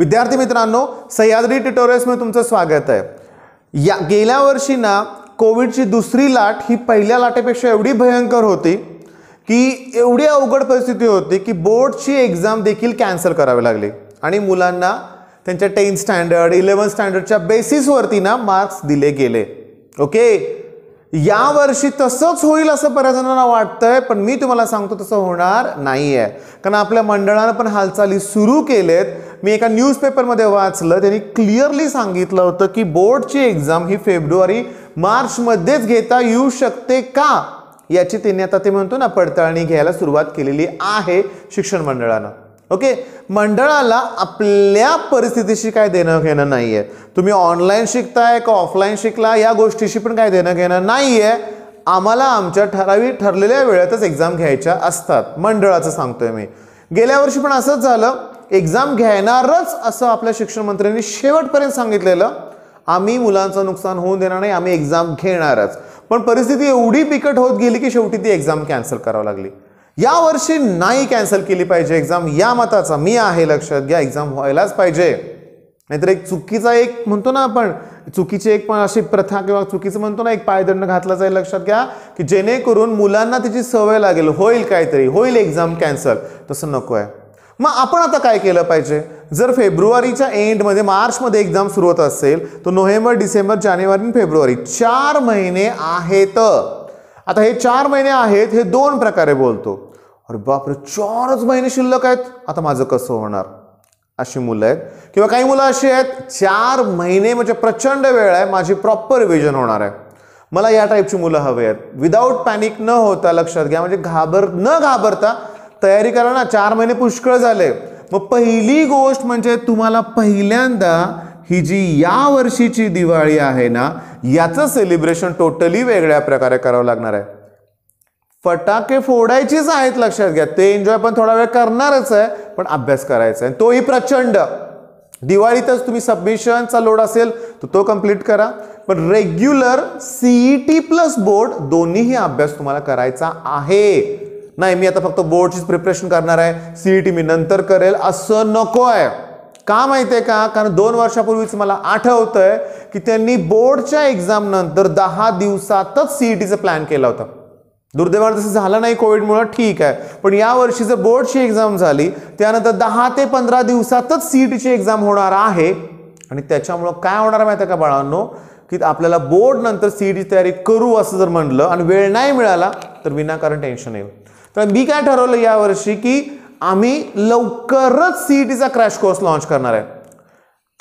विद्यार्थी मित्रांनो सह्याद्री ट्युटोरियल्समध्ये तुमचं स्वागत आहे या गेल्या वर्षी ना कोविडची दुसरी लाट ही पहिल्या लाटेपेक्षा एवढी भयंकर होती की एवढी अवघड परिस्थिती होती की बोर्डची एक्झाम देखील कॅन्सल करावी लागली आणि मुलांना त्यांच्या टेन्थ स्टँडर्ड इलेवन स्टँडर्डच्या बेसिसवरती ना मार्क्स दिले गेले ओके यावर्षी तसंच होईल असं बऱ्याच जणांना वाटतंय पण मी तुम्हाला सांगतो तसं होणार नाही आहे कारण आपल्या मंडळानं पण हालचाली सुरू केलेत मी एका न्यूजपेपरमध्ये वाचलं त्यांनी क्लिअरली सांगितलं होतं की बोर्डची एक्झाम ही फेब्रुवारी मार्चमध्येच घेता येऊ शकते का याची त्यांनी आता ते म्हणतो ना पडताळणी घ्यायला सुरुवात केलेली आहे शिक्षण मंडळानं ओके मंडळाला आपल्या परिस्थितीशी काय देणं घेणं नाही आहे तुम्ही ऑनलाईन शिकताय का ऑफलाईन शिकला या गोष्टीशी पण काय देणं घेणं नाही आहे आम्हाला आमच्या ठराविक ठरलेल्या वेळेतच एक्झाम घ्यायच्या असतात मंडळाचं सांगतोय मी गेल्या वर्षी पण असंच झालं एक्झाम घेणारच असं आपल्या शिक्षण मंत्र्यांनी शेवटपर्यंत सांगितलेलं आम्ही मुलांचं नुकसान होऊन देणार नाही आम्ही एक्झाम घेणारच पण परिस्थिती एवढी बिकट होत गेली की शेवटी ती एक्झाम कॅन्सल करावं लागली या वर्षी नाही कॅन्सल केली पाहिजे एक्झाम या मताचा मी आहे लक्षात घ्या एक्झाम व्हायलाच पाहिजे नाहीतर एक चुकीचा एक म्हणतो ना आपण चुकीची एक पण अशी प्रथा किंवा चुकीचं म्हणतो ना एक पायदंड घातला जाईल लक्षात घ्या की जेणेकरून मुलांना त्याची सवय लागेल होईल काहीतरी होईल एक्झाम कॅन्सल तसं नको आहे मग आपण आता काय केलं पाहिजे जर फेब्रुवारीच्या एंडमध्ये मार्चमध्ये एक्झाम सुरू होत असेल तर नोव्हेंबर डिसेंबर जानेवारी आणि फेब्रुवारी चार महिने आहेत आता हे चार महिने आहेत हे दोन प्रकारे बोलतो अरे बापरे चारच महिने शिल्लक आहेत आता माझं कसं होणार अशी मुलं आहेत किंवा काही मुलं अशी आहेत चार महिने म्हणजे प्रचंड वेळ आहे माझी प्रॉपर व्हिजन होणार आहे मला या टाईपची मुलं हवी आहेत विदाऊट पॅनिक न होता लक्षात घ्या म्हणजे घाबर न घाबरता तयारी करा ना चार महिने पुष्कळ झाले मग पहिली गोष्ट म्हणजे तुम्हाला पहिल्यांदा ही जी या वर्षीची दिवाळी आहे ना याचं सेलिब्रेशन टोटली वेगळ्या प्रकारे करावं लागणार आहे फटाके फोडायचीच आहेत लक्षात घ्या ते एन्जॉय पण थोडा वेळ करणारच आहे पण अभ्यास करायचा आहे तोही प्रचंड दिवाळीतच तुम्ही सबमिशनचा लोड असेल तर तो कम्प्लीट करा पण रेग्युलर सीईटी प्लस बोर्ड दोन्हीही अभ्यास तुम्हाला करायचा आहे नाही मी आता फक्त बोर्डचीच प्रिपरेशन करणार आहे सीईटी e मी नंतर करेल असं नको आहे का माहिती आहे का कारण दोन वर्षापूर्वीच मला आठवतंय की त्यांनी बोर्डच्या नंतर दहा दिवसातच सीईटीचं e प्लॅन केला होता दुर्दैवानं तसं झालं नाही कोविडमुळं ठीक आहे पण या वर्षी जर बोर्डची एक्झाम झाली त्यानंतर दहा ते पंधरा दिवसातच सीटची एक्झाम होणार आहे आणि त्याच्यामुळं काय होणार माहिती का बाळांनो की आपल्याला बोर्ड नंतर सीटची तयारी करू असं जर म्हणलं आणि वेळ नाही मिळाला तर विनाकारण टेन्शन येईल तर मी काय ठरवलं यावर्षी की आम्ही लवकरच सीईटीचा क्रॅश कोर्स लाँच करणार आहे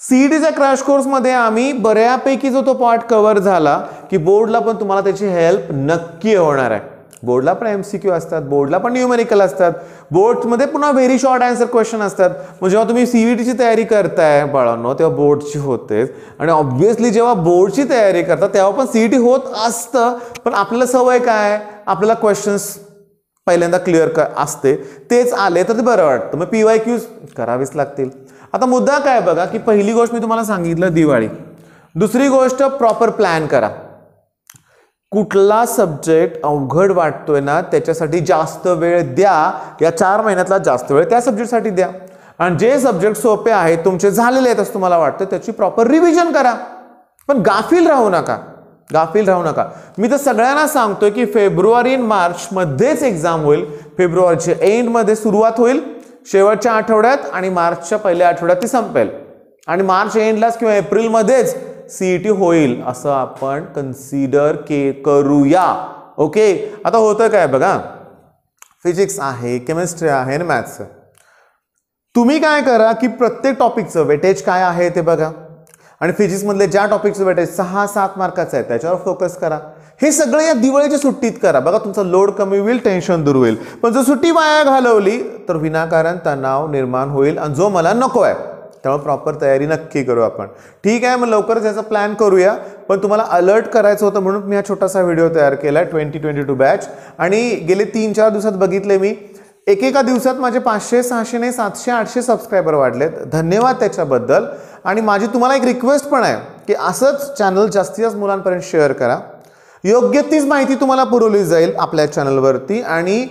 सीईटीचा क्रॅश कोर्समध्ये आम्ही बऱ्यापैकी जो तो पार्ट कव्हर झाला की बोर्डला पण तुम्हाला त्याची हेल्प नक्की होणार आहे बोर्डला पण एम सी क्यू असतात बोर्डला पण न्यूमेरिकल असतात बोर्डमध्ये पुन्हा व्हेरी शॉर्ट आन्सर क्वेश्चन असतात मग जेव्हा तुम्ही सी ई टीची तयारी करताय बाळांनो तेव्हा बोर्डची होतेच आणि ऑब्व्हियसली जेव्हा बोर्डची तयारी करता तेव्हा पण सी टी होत असतं पण आपल्याला सवय काय आपल्याला क्वेश्चन्स पहिल्यांदा क्लिअर क असते तेच आले तर ते बरं वाटतं मग पी वाय करावीच लागतील आता मुद्दा काय बघा की पहिली गोष्ट मी तुम्हाला सांगितलं दिवाळी दुसरी गोष्ट प्रॉपर प्लॅन करा कुठला सब्जेक्ट अवघड वाटतोय ना त्याच्यासाठी जास्त वेळ द्या या चार महिन्यातला जास्त वेळ त्या सब्जेक्टसाठी द्या आणि जे सब्जेक्ट सोपे आहेत तुमचे झालेले आहेत असं तुम्हाला वाटतं त्याची प्रॉपर रिव्हिजन करा पण गाफील राहू नका गाफील राहू नका मी तर सगळ्यांना सांगतोय की फेब्रुवारी मार्चमध्येच एक्झाम होईल फेब्रुवारीच्या एंडमध्ये सुरुवात होईल शेवटच्या आठवड्यात आणि मार्चच्या पहिल्या आठवड्यात ती संपेल आणि मार्च एंडलाच किंवा एप्रिलमध्येच टी e होईल असं आपण कन्सिडर के करूया ओके आता होतं काय बघा फिजिक्स आहे केमिस्ट्री आहे आणि मॅथ्स तुम्ही काय करा की प्रत्येक टॉपिकचं वेटेज काय आहे ते बघा आणि फिजिक्समधले ज्या टॉपिकचं वेटेज सहा सात मार्काचं आहे त्याच्यावर फोकस करा हे सगळं या दिवाळीच्या सुट्टीत करा बघा तुमचा लोड कमी होईल टेन्शन दूर होईल पण जर सुट्टी वाया घालवली तर विनाकारण तणाव निर्माण होईल आणि जो मला नको आहे त्यामुळे प्रॉपर तयारी नक्की करू आपण ठीक आहे मग लवकरच याचा प्लॅन करूया पण तुम्हाला अलर्ट करायचं होतं म्हणून मी हा छोटासा व्हिडिओ तयार केला आहे ट्वेंटी ट्वेंटी टू बॅच आणि गेले तीन चार दिवसात बघितले मी एकेका दिवसात माझे पाचशे सहाशे नाही सातशे आठशे सबस्क्रायबर वाढलेत धन्यवाद त्याच्याबद्दल आणि माझी तुम्हाला एक रिक्वेस्ट पण आहे की असंच चॅनल जास्तीत जास्त मुलांपर्यंत शेअर करा योग्य तीच माहिती तुम्हाला पुरवली जाईल आपल्या चॅनलवरती आणि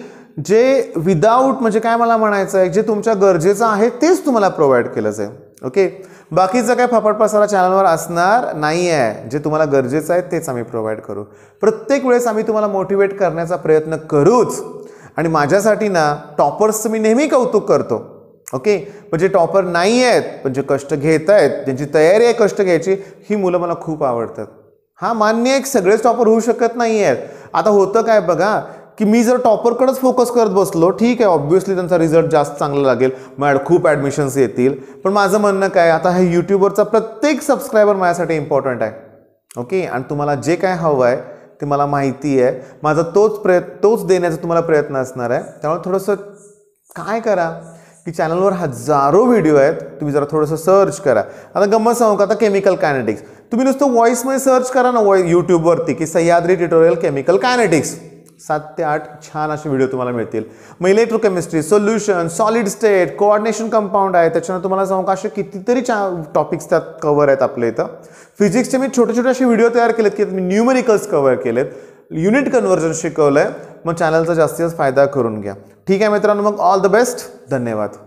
जे विदाऊट म्हणजे काय मला म्हणायचं आहे जे तुमच्या गरजेचं आहे तेच तुम्हाला प्रोव्हाइड केलं जाईल ओके बाकीचं काय फापट चॅनलवर असणार नाही आहे जे तुम्हाला गरजेचं आहे तेच आम्ही प्रोव्हाइड करू प्रत्येक वेळेस आम्ही तुम्हाला मोटिवेट करण्याचा प्रयत्न करूच आणि माझ्यासाठी ना टॉपर्सचं मी नेहमी कौतुक करतो ओके पण जे टॉपर नाही आहेत पण जे कष्ट घेत आहेत ज्यांची तयारी आहे कष्ट घ्यायची ही मुलं मला खूप आवडतात हा मान्य एक सगळेच टॉपर होऊ शकत नाही आहेत आता होतं काय बघा की मी जर टॉपरकडेच फोकस करत बसलो ठीक आहे ऑब्व्हियसली त्यांचा रिझल्ट जास्त चांगला लागेल मग खूप ॲडमिशन्स येतील पण माझं म्हणणं काय आता हे यूट्यूबवरचा प्रत्येक सबस्क्रायबर माझ्यासाठी इम्पॉर्टंट आहे ओके आणि तुम्हाला जे काय हवं आहे ते मला माहिती आहे माझा तोच प्रयत्न तोच देण्याचा तुम्हाला प्रयत्न असणार आहे त्यामुळे थोडंसं काय करा की चॅनलवर हजारो व्हिडिओ आहेत तुम्ही जरा थोडंसं सर्च करा आता गमत सांगू का आता केमिकल कायनेटिक्स तुम्ही नुसतं व्हॉईसमध्ये सर्च करा ना वॉय यूट्यूबवरती की सह्याद्री ट्युटोरियल केमिकल कायनेटिक्स सात ते आठ छान असे व्हिडिओ तुम्हाला मिळतील मग electrochemistry solution solid state coordination compound आहे त्याच्यानं तुम्हाला सांगू का असे कितीतरी चा टॉपिक्स त्यात कव्हर आहेत आपल्या इथं फिजिक्सचे मी छोटे छोटे असे व्हिडिओ तयार केलेत की मी न्यूमेरिकल्स कव्हर केलेत युनिट कन्वर्जन शिकवलं आहे मग चॅनलचा जास्तीत जास्त फायदा करून घ्या ठीक आहे मित्रांनो मग ऑल द बेस्ट धन्यवाद